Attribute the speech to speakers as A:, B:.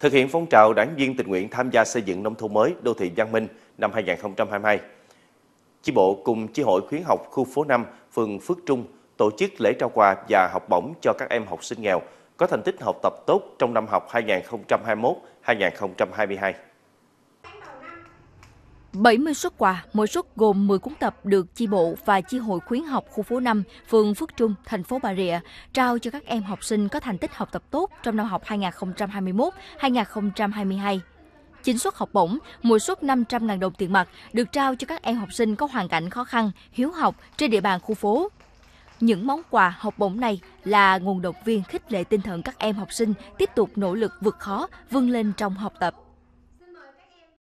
A: thực hiện phong trào đảng viên tình nguyện tham gia xây dựng nông thôn mới đô thị văn minh năm 2022. Chi bộ cùng chi hội khuyến học khu phố 5, phường Phước Trung tổ chức lễ trao quà và học bổng cho các em học sinh nghèo có thành tích học tập tốt trong năm học 2021-2022.
B: 70 suất quà, mỗi suất gồm 10 cuốn tập được chi bộ và chi hội khuyến học khu phố 5, phường Phước Trung, thành phố Bà Rịa trao cho các em học sinh có thành tích học tập tốt trong năm học 2021-2022. 9 suất học bổng, mỗi suất 500.000 đồng tiền mặt được trao cho các em học sinh có hoàn cảnh khó khăn, hiếu học trên địa bàn khu phố. Những món quà học bổng này là nguồn động viên khích lệ tinh thần các em học sinh tiếp tục nỗ lực vượt khó, vươn lên trong học tập.